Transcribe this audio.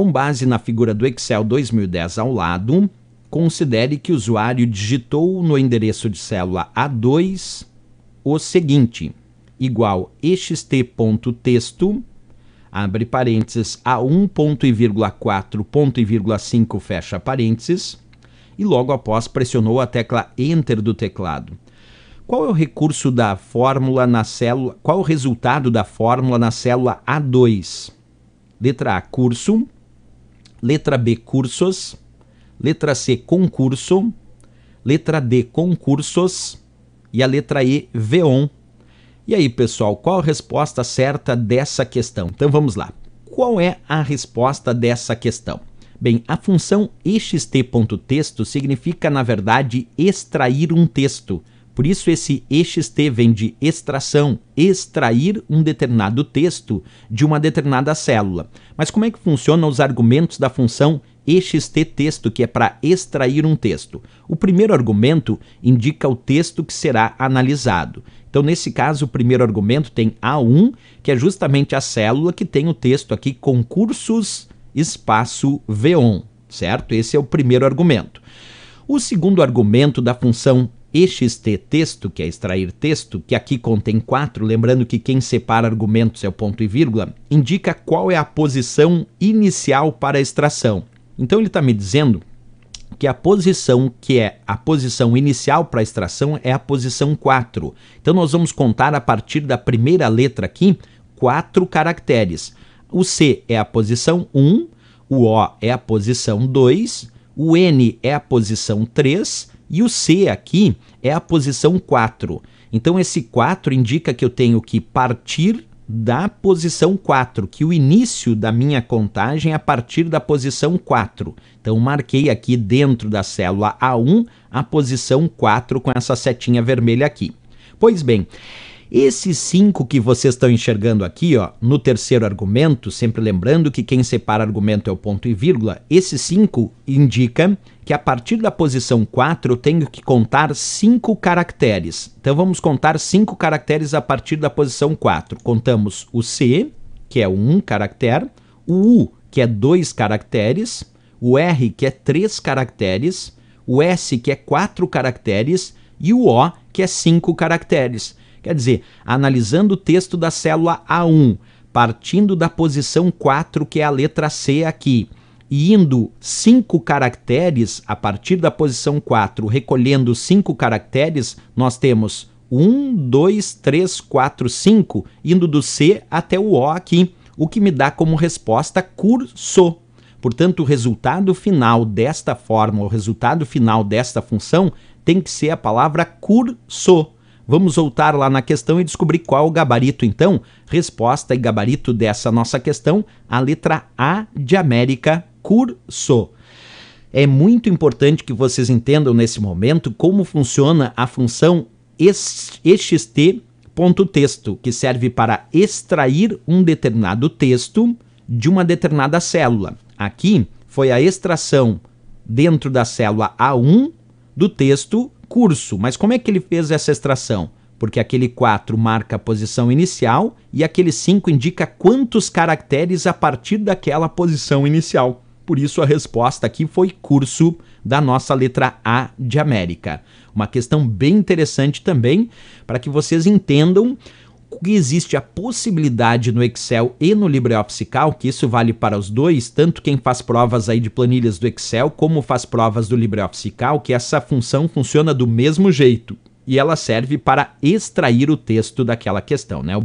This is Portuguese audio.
Com base na figura do Excel 2010 ao lado, considere que o usuário digitou no endereço de célula A2 o seguinte, igual ext.texto, abre parênteses, A1 ponto e vírgula 4 ponto e vírgula 5, fecha parênteses, e logo após pressionou a tecla Enter do teclado. Qual é o recurso da fórmula na célula, qual é o resultado da fórmula na célula A2? Letra A, curso, letra B, cursos, letra C, concurso, letra D, concursos e a letra E, VEON. E aí, pessoal, qual a resposta certa dessa questão? Então vamos lá. Qual é a resposta dessa questão? Bem, a função xt.texto significa, na verdade, extrair um texto. Por isso, esse EXT vem de extração, extrair um determinado texto de uma determinada célula. Mas como é que funcionam os argumentos da função EXT texto, que é para extrair um texto? O primeiro argumento indica o texto que será analisado. Então, nesse caso, o primeiro argumento tem A1, que é justamente a célula que tem o texto aqui, concursos espaço v1, certo? Esse é o primeiro argumento. O segundo argumento da função XT texto, que é extrair texto, que aqui contém quatro, lembrando que quem separa argumentos é o ponto e vírgula, indica qual é a posição inicial para a extração. Então ele está me dizendo que a posição que é a posição inicial para a extração é a posição 4. Então nós vamos contar a partir da primeira letra aqui, quatro caracteres. O C é a posição 1, o O é a posição 2, o N é a posição 3 e o C aqui é a posição 4. Então esse 4 indica que eu tenho que partir da posição 4, que o início da minha contagem é a partir da posição 4. Então marquei aqui dentro da célula A1 a posição 4 com essa setinha vermelha aqui. Pois bem, esses cinco que vocês estão enxergando aqui, ó, no terceiro argumento, sempre lembrando que quem separa argumento é o ponto e vírgula, esses cinco indica que a partir da posição 4 eu tenho que contar cinco caracteres. Então vamos contar cinco caracteres a partir da posição 4. Contamos o C, que é um caractere, o U, que é dois caracteres, o R, que é três caracteres, o S, que é quatro caracteres, e o O, que é cinco caracteres. Quer dizer, analisando o texto da célula A1, partindo da posição 4, que é a letra C aqui, e indo cinco caracteres a partir da posição 4, recolhendo cinco caracteres, nós temos 1, 2, 3, 4, 5, indo do C até o O aqui, o que me dá como resposta curso. Portanto, o resultado final desta fórmula, o resultado final desta função tem que ser a palavra curso. Vamos voltar lá na questão e descobrir qual o gabarito, então. Resposta e gabarito dessa nossa questão, a letra A de América, curso. É muito importante que vocês entendam nesse momento como funciona a função ext.texto, que serve para extrair um determinado texto de uma determinada célula. Aqui foi a extração dentro da célula A1 do texto curso, mas como é que ele fez essa extração? Porque aquele 4 marca a posição inicial e aquele 5 indica quantos caracteres a partir daquela posição inicial. Por isso a resposta aqui foi curso da nossa letra A de América. Uma questão bem interessante também para que vocês entendam que existe a possibilidade no Excel e no LibreOffice Calc, que isso vale para os dois, tanto quem faz provas aí de planilhas do Excel como faz provas do LibreOffice Calc, que essa função funciona do mesmo jeito e ela serve para extrair o texto daquela questão, né?